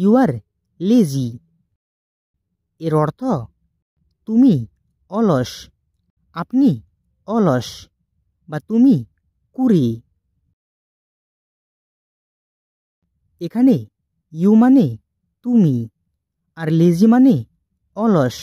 you R lazy এর অর্থ তুমি অলস আপনি অলস বা তুমি কুড়ি এখানে ইউ মানে তুমি আর লেজি মানে অলস